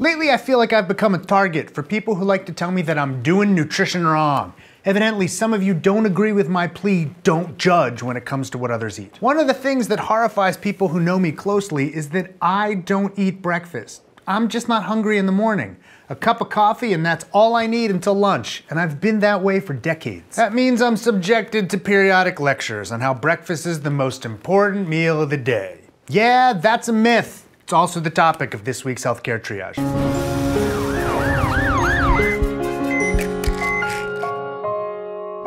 Lately, I feel like I've become a target for people who like to tell me that I'm doing nutrition wrong. Evidently, some of you don't agree with my plea, don't judge when it comes to what others eat. One of the things that horrifies people who know me closely is that I don't eat breakfast. I'm just not hungry in the morning. A cup of coffee and that's all I need until lunch, and I've been that way for decades. That means I'm subjected to periodic lectures on how breakfast is the most important meal of the day. Yeah, that's a myth. It's also the topic of this week's healthcare triage.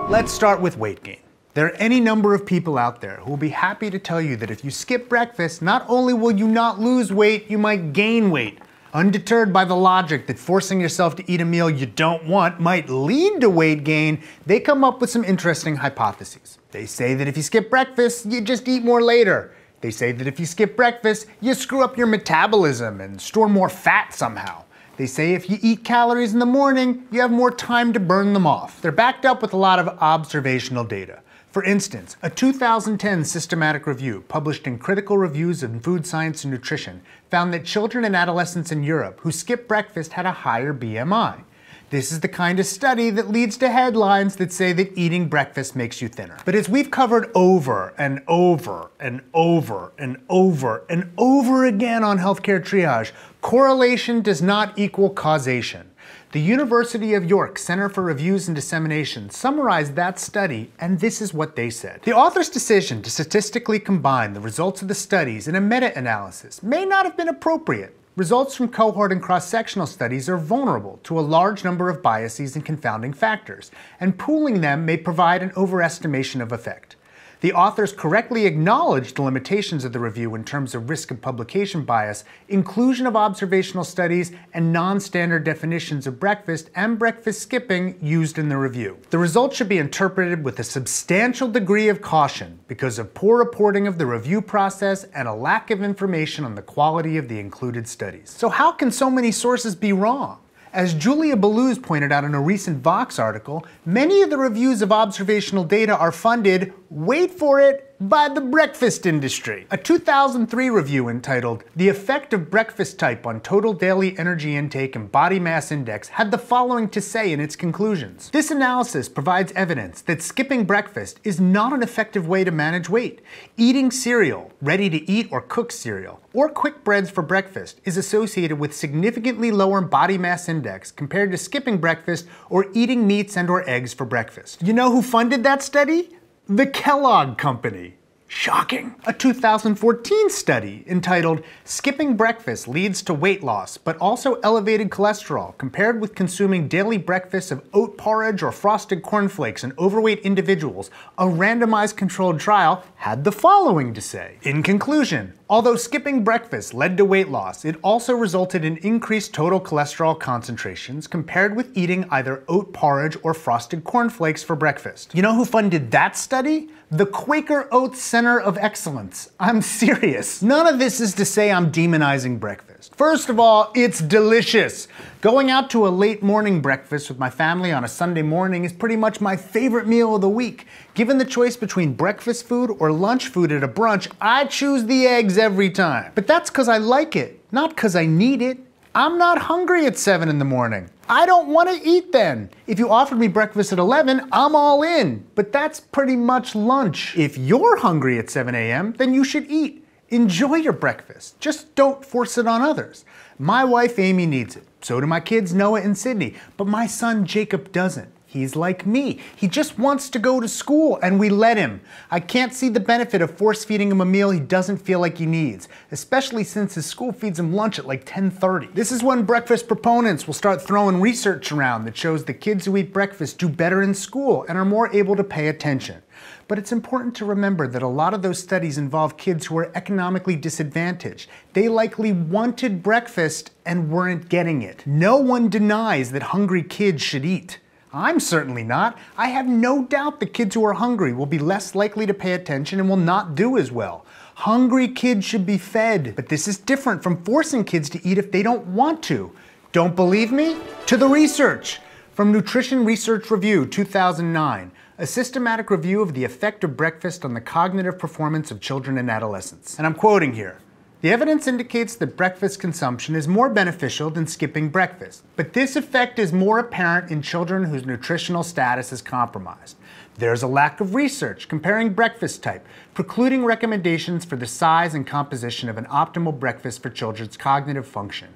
Let's start with weight gain. There are any number of people out there who will be happy to tell you that if you skip breakfast, not only will you not lose weight, you might gain weight. Undeterred by the logic that forcing yourself to eat a meal you don't want might lead to weight gain, they come up with some interesting hypotheses. They say that if you skip breakfast, you just eat more later. They say that if you skip breakfast, you screw up your metabolism and store more fat somehow. They say if you eat calories in the morning, you have more time to burn them off. They're backed up with a lot of observational data. For instance, a 2010 systematic review published in Critical Reviews in Food Science and Nutrition found that children and adolescents in Europe who skip breakfast had a higher BMI. This is the kind of study that leads to headlines that say that eating breakfast makes you thinner. But as we've covered over and over and over and over and over again on healthcare triage, correlation does not equal causation. The University of York Center for Reviews and Dissemination summarized that study, and this is what they said. The author's decision to statistically combine the results of the studies in a meta-analysis may not have been appropriate, Results from cohort and cross-sectional studies are vulnerable to a large number of biases and confounding factors, and pooling them may provide an overestimation of effect. The authors correctly acknowledged the limitations of the review in terms of risk of publication bias, inclusion of observational studies, and non-standard definitions of breakfast and breakfast skipping used in the review. The results should be interpreted with a substantial degree of caution because of poor reporting of the review process and a lack of information on the quality of the included studies. So how can so many sources be wrong? As Julia Baluz pointed out in a recent Vox article, many of the reviews of observational data are funded, wait for it, by the breakfast industry. A 2003 review entitled The Effect of Breakfast Type on Total Daily Energy Intake and Body Mass Index had the following to say in its conclusions. This analysis provides evidence that skipping breakfast is not an effective way to manage weight. Eating cereal, ready to eat or cooked cereal, or quick breads for breakfast is associated with significantly lower body mass index compared to skipping breakfast or eating meats and or eggs for breakfast. You know who funded that study? The Kellogg Company. Shocking. A 2014 study entitled Skipping Breakfast Leads to Weight Loss, but Also Elevated Cholesterol compared with consuming daily breakfasts of oat porridge or frosted cornflakes in overweight individuals, a randomized controlled trial had the following to say. In conclusion, Although skipping breakfast led to weight loss, it also resulted in increased total cholesterol concentrations compared with eating either oat porridge or frosted cornflakes for breakfast. You know who funded that study? The Quaker Oats Center of Excellence. I'm serious. None of this is to say I'm demonizing breakfast breakfast. First of all, it's delicious. Going out to a late morning breakfast with my family on a Sunday morning is pretty much my favorite meal of the week. Given the choice between breakfast food or lunch food at a brunch, I choose the eggs every time. But that's because I like it, not because I need it. I'm not hungry at 7 in the morning. I don't want to eat then. If you offered me breakfast at 11, I'm all in. But that's pretty much lunch. If you're hungry at 7 a.m., then you should eat. Enjoy your breakfast, just don't force it on others. My wife Amy needs it, so do my kids Noah and Sydney, but my son Jacob doesn't. He's like me. He just wants to go to school and we let him. I can't see the benefit of force feeding him a meal he doesn't feel like he needs, especially since his school feeds him lunch at like 10:30. This is when breakfast proponents will start throwing research around that shows the kids who eat breakfast do better in school and are more able to pay attention. But it's important to remember that a lot of those studies involve kids who are economically disadvantaged. They likely wanted breakfast and weren't getting it. No one denies that hungry kids should eat. I'm certainly not. I have no doubt that kids who are hungry will be less likely to pay attention and will not do as well. Hungry kids should be fed, but this is different from forcing kids to eat if they don't want to. Don't believe me? To the research! From Nutrition Research Review 2009 a systematic review of the effect of breakfast on the cognitive performance of children and adolescents. And I'm quoting here. The evidence indicates that breakfast consumption is more beneficial than skipping breakfast, but this effect is more apparent in children whose nutritional status is compromised. There's a lack of research comparing breakfast type, precluding recommendations for the size and composition of an optimal breakfast for children's cognitive function.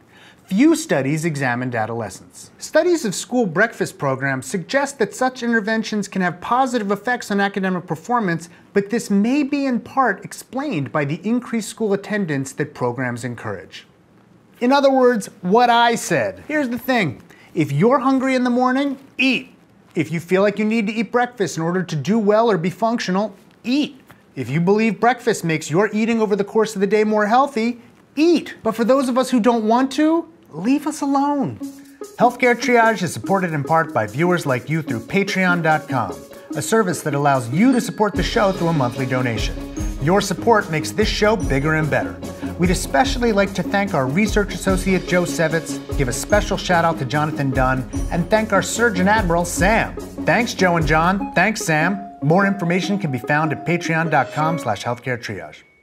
Few studies examined adolescents. Studies of school breakfast programs suggest that such interventions can have positive effects on academic performance, but this may be in part explained by the increased school attendance that programs encourage. In other words, what I said. Here's the thing. If you're hungry in the morning, eat. If you feel like you need to eat breakfast in order to do well or be functional, eat. If you believe breakfast makes your eating over the course of the day more healthy, eat. But for those of us who don't want to, leave us alone. Healthcare Triage is supported in part by viewers like you through patreon.com, a service that allows you to support the show through a monthly donation. Your support makes this show bigger and better. We'd especially like to thank our research associate Joe Sevitz, give a special shout out to Jonathan Dunn, and thank our Surgeon Admiral Sam. Thanks, Joe and John. Thanks, Sam. More information can be found at patreon.com slash healthcare triage.